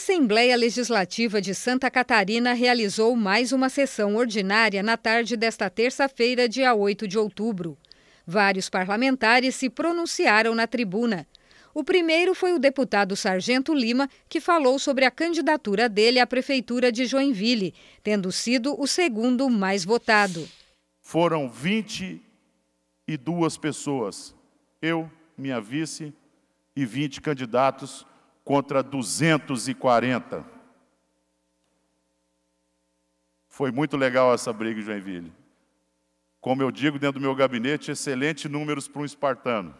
Assembleia Legislativa de Santa Catarina realizou mais uma sessão ordinária na tarde desta terça-feira, dia 8 de outubro. Vários parlamentares se pronunciaram na tribuna. O primeiro foi o deputado Sargento Lima, que falou sobre a candidatura dele à Prefeitura de Joinville, tendo sido o segundo mais votado. Foram 22 pessoas, eu, minha vice e 20 candidatos contra 240. Foi muito legal essa briga em Joinville. Como eu digo dentro do meu gabinete, excelentes números para um espartano.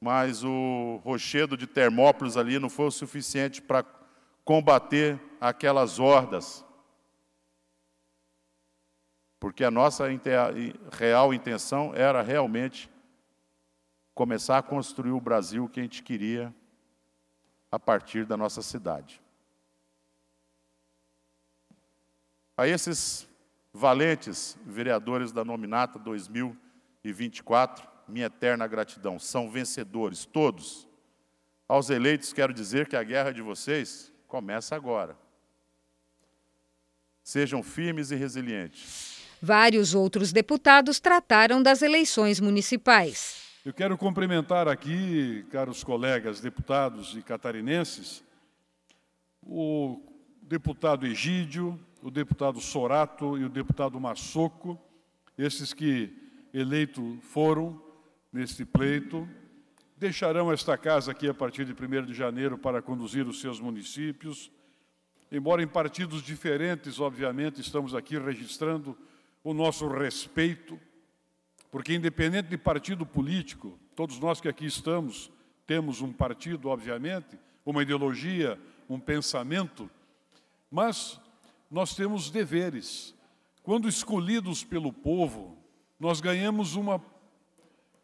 Mas o rochedo de Termópolis ali não foi o suficiente para combater aquelas hordas. Porque a nossa real intenção era realmente começar a construir o Brasil que a gente queria a partir da nossa cidade. A esses valentes vereadores da nominata 2024, minha eterna gratidão. São vencedores, todos. Aos eleitos, quero dizer que a guerra de vocês começa agora. Sejam firmes e resilientes. Vários outros deputados trataram das eleições municipais. Eu quero cumprimentar aqui, caros colegas deputados e catarinenses, o deputado Egídio, o deputado Sorato e o deputado Massoco, esses que eleitos foram neste pleito, deixarão esta casa aqui a partir de 1 de janeiro para conduzir os seus municípios. Embora em partidos diferentes, obviamente, estamos aqui registrando o nosso respeito porque, independente de partido político, todos nós que aqui estamos temos um partido, obviamente, uma ideologia, um pensamento, mas nós temos deveres. Quando escolhidos pelo povo, nós ganhamos uma,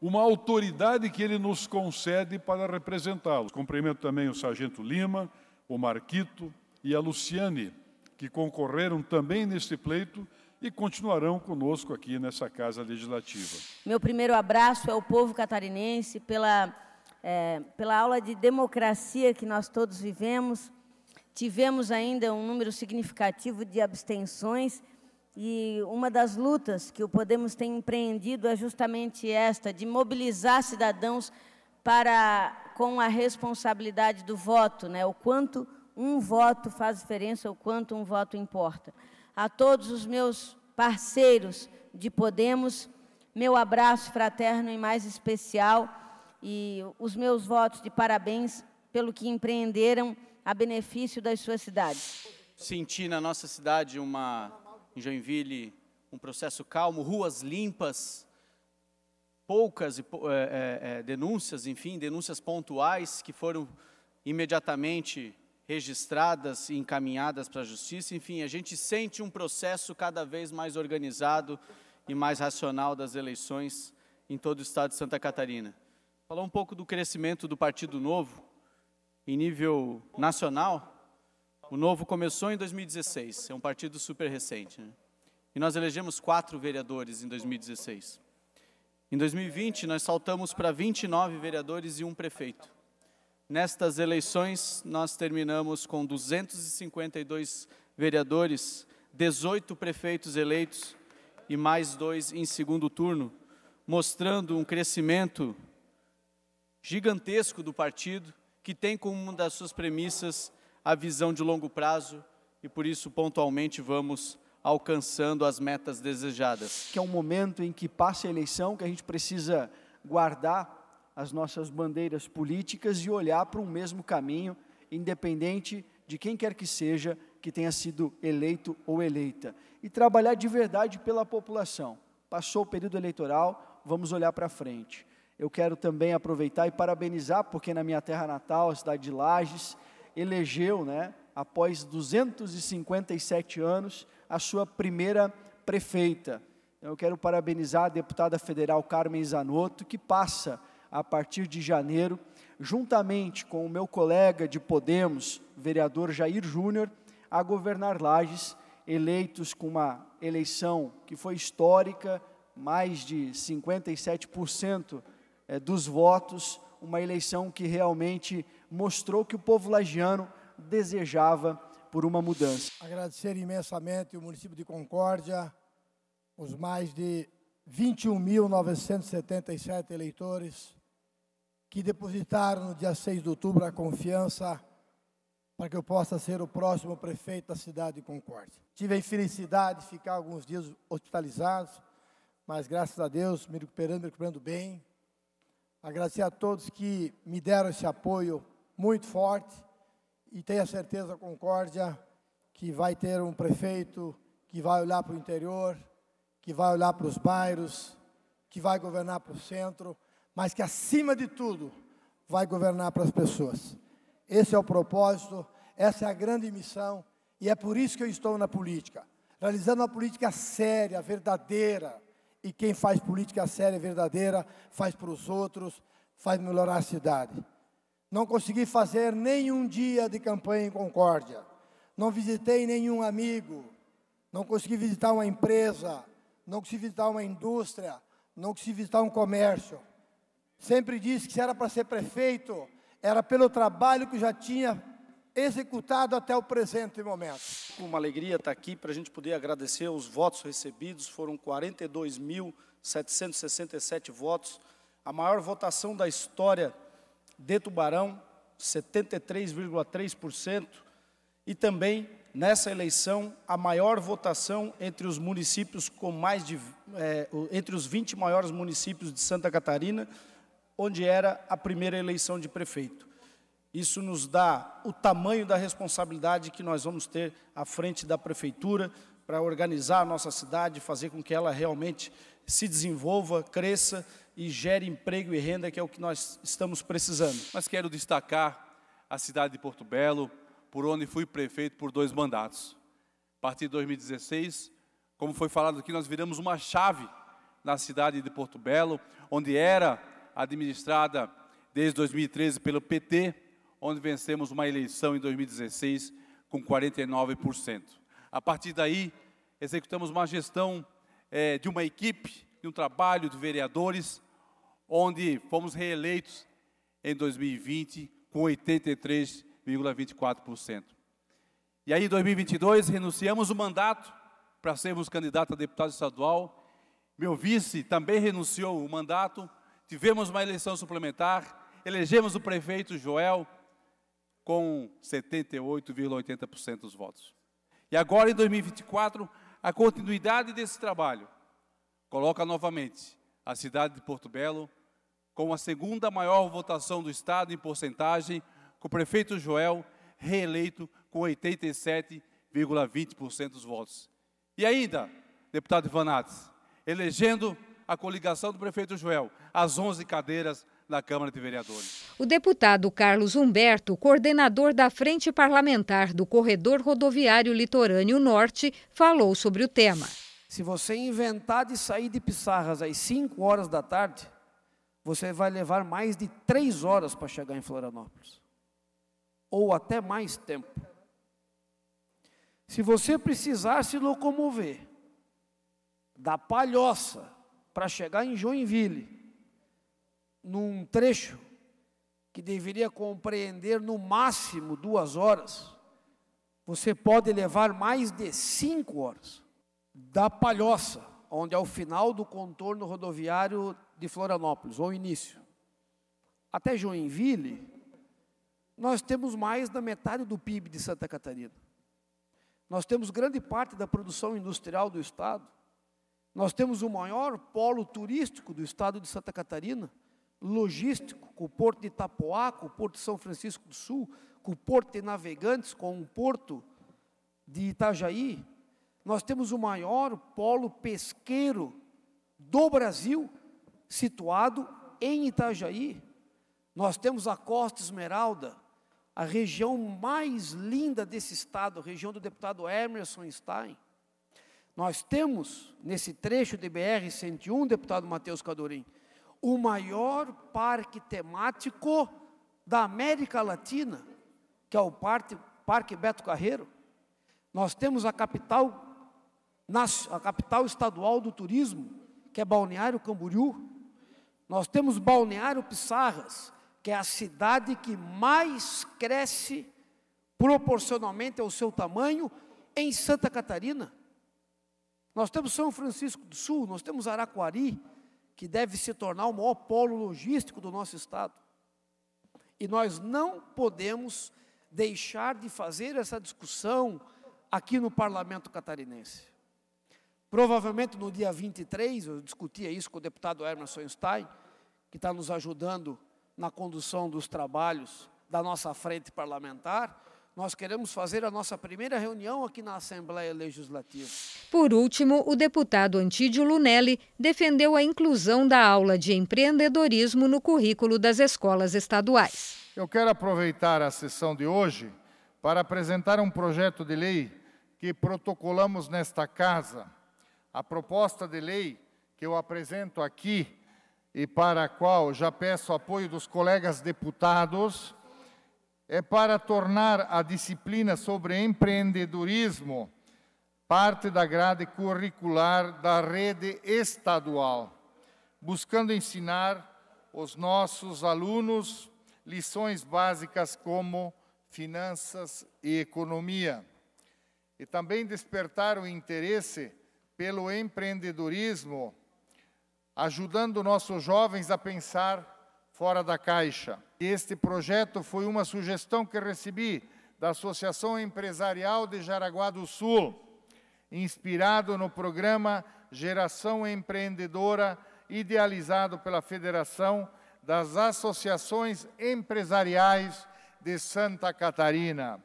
uma autoridade que ele nos concede para representá-los. Cumprimento também o Sargento Lima, o Marquito e a Luciane, que concorreram também neste pleito e continuarão conosco aqui nessa Casa Legislativa. Meu primeiro abraço é ao povo catarinense pela, é, pela aula de democracia que nós todos vivemos. Tivemos ainda um número significativo de abstenções e uma das lutas que o Podemos tem empreendido é justamente esta, de mobilizar cidadãos para com a responsabilidade do voto, né? o quanto um voto faz diferença, o quanto um voto importa a todos os meus parceiros de Podemos, meu abraço fraterno e mais especial e os meus votos de parabéns pelo que empreenderam a benefício das suas cidades. Senti na nossa cidade uma em Joinville um processo calmo, ruas limpas, poucas é, é, denúncias, enfim, denúncias pontuais que foram imediatamente registradas e encaminhadas para a justiça. Enfim, a gente sente um processo cada vez mais organizado e mais racional das eleições em todo o estado de Santa Catarina. Falou um pouco do crescimento do Partido Novo em nível nacional. O Novo começou em 2016, é um partido super recente. Né? E nós elegemos quatro vereadores em 2016. Em 2020, nós saltamos para 29 vereadores e um prefeito. Nestas eleições, nós terminamos com 252 vereadores, 18 prefeitos eleitos e mais dois em segundo turno, mostrando um crescimento gigantesco do partido, que tem como uma das suas premissas a visão de longo prazo e por isso pontualmente vamos alcançando as metas desejadas. Que é um momento em que passa a eleição, que a gente precisa guardar as nossas bandeiras políticas e olhar para o mesmo caminho, independente de quem quer que seja que tenha sido eleito ou eleita. E trabalhar de verdade pela população. Passou o período eleitoral, vamos olhar para frente. Eu quero também aproveitar e parabenizar, porque na minha terra natal, a cidade de Lages, elegeu, né, após 257 anos, a sua primeira prefeita. Então, eu quero parabenizar a deputada federal Carmen Zanotto, que passa a partir de janeiro, juntamente com o meu colega de Podemos, vereador Jair Júnior, a governar Lages, eleitos com uma eleição que foi histórica, mais de 57% eh, dos votos, uma eleição que realmente mostrou que o povo lagiano desejava por uma mudança. Agradecer imensamente o município de Concórdia, os mais de 21.977 eleitores que depositaram no dia 6 de outubro a confiança para que eu possa ser o próximo prefeito da cidade de Concórdia. Tive a infelicidade de ficar alguns dias hospitalizado, mas graças a Deus me recuperando, me recuperando bem. Agradecer a todos que me deram esse apoio muito forte e tenho a certeza, Concórdia, que vai ter um prefeito que vai olhar para o interior, que vai olhar para os bairros, que vai governar para o centro mas que acima de tudo vai governar para as pessoas. Esse é o propósito, essa é a grande missão e é por isso que eu estou na política, realizando uma política séria, verdadeira. E quem faz política séria e verdadeira faz para os outros, faz melhorar a cidade. Não consegui fazer nenhum dia de campanha em Concórdia. Não visitei nenhum amigo. Não consegui visitar uma empresa. Não consegui visitar uma indústria. Não consegui visitar um comércio. Sempre disse que se era para ser prefeito, era pelo trabalho que já tinha executado até o presente momento. Uma alegria estar tá aqui para a gente poder agradecer os votos recebidos. Foram 42.767 votos, a maior votação da história de Tubarão, 73,3%, e também nessa eleição a maior votação entre os municípios com mais de é, entre os 20 maiores municípios de Santa Catarina onde era a primeira eleição de prefeito. Isso nos dá o tamanho da responsabilidade que nós vamos ter à frente da prefeitura para organizar a nossa cidade, fazer com que ela realmente se desenvolva, cresça e gere emprego e renda, que é o que nós estamos precisando. Mas quero destacar a cidade de Porto Belo, por onde fui prefeito por dois mandatos. A partir de 2016, como foi falado aqui, nós viramos uma chave na cidade de Porto Belo, onde era administrada desde 2013 pelo PT, onde vencemos uma eleição em 2016 com 49%. A partir daí, executamos uma gestão é, de uma equipe, de um trabalho de vereadores, onde fomos reeleitos em 2020 com 83,24%. E aí, em 2022, renunciamos o mandato para sermos candidato a deputado estadual. Meu vice também renunciou o mandato tivemos uma eleição suplementar, elegemos o prefeito Joel com 78,80% dos votos. E agora, em 2024, a continuidade desse trabalho coloca novamente a cidade de Porto Belo com a segunda maior votação do Estado em porcentagem, com o prefeito Joel reeleito com 87,20% dos votos. E ainda, deputado Ivanates, elegendo a coligação do prefeito Joel, as 11 cadeiras da Câmara de Vereadores. O deputado Carlos Humberto, coordenador da Frente Parlamentar do Corredor Rodoviário Litorâneo Norte, falou sobre o tema. Se você inventar de sair de Pissarras às 5 horas da tarde, você vai levar mais de 3 horas para chegar em Florianópolis. Ou até mais tempo. Se você precisar se locomover da Palhoça para chegar em Joinville, num trecho que deveria compreender no máximo duas horas, você pode levar mais de cinco horas. Da Palhoça, onde é o final do contorno rodoviário de Florianópolis, ou início, até Joinville, nós temos mais da metade do PIB de Santa Catarina. Nós temos grande parte da produção industrial do Estado. Nós temos o maior polo turístico do estado de Santa Catarina, logístico, com o porto de Itapoá, com o porto de São Francisco do Sul, com o porto de Navegantes, com o porto de Itajaí. Nós temos o maior polo pesqueiro do Brasil, situado em Itajaí. Nós temos a Costa Esmeralda, a região mais linda desse estado, a região do deputado Emerson Stein. Nós temos, nesse trecho de BR-101, deputado Matheus Cadorim, o maior parque temático da América Latina, que é o Parque, Beto Carreiro. Nós temos a capital, a capital estadual do turismo, que é Balneário Camboriú. Nós temos Balneário Pissarras, que é a cidade que mais cresce proporcionalmente ao seu tamanho em Santa Catarina. Nós temos São Francisco do Sul, nós temos Araquari, que deve se tornar o maior polo logístico do nosso estado. E nós não podemos deixar de fazer essa discussão aqui no parlamento catarinense. Provavelmente no dia 23, eu discutia isso com o deputado Emerson Stein, que está nos ajudando na condução dos trabalhos da nossa frente parlamentar, nós queremos fazer a nossa primeira reunião aqui na Assembleia Legislativa. Por último, o deputado Antídio Lunelli defendeu a inclusão da aula de empreendedorismo no currículo das escolas estaduais. Eu quero aproveitar a sessão de hoje para apresentar um projeto de lei que protocolamos nesta casa. A proposta de lei que eu apresento aqui e para a qual já peço apoio dos colegas deputados é para tornar a disciplina sobre empreendedorismo parte da grade curricular da rede estadual, buscando ensinar os nossos alunos lições básicas como finanças e economia, e também despertar o interesse pelo empreendedorismo, ajudando nossos jovens a pensar fora da caixa. Este projeto foi uma sugestão que recebi da Associação Empresarial de Jaraguá do Sul, inspirado no programa Geração Empreendedora, idealizado pela Federação das Associações Empresariais de Santa Catarina.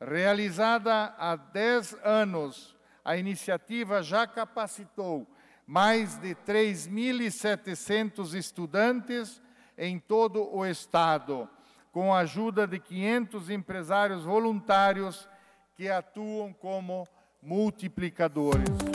Realizada há 10 anos, a iniciativa já capacitou mais de 3.700 estudantes em todo o Estado, com a ajuda de 500 empresários voluntários que atuam como multiplicadores.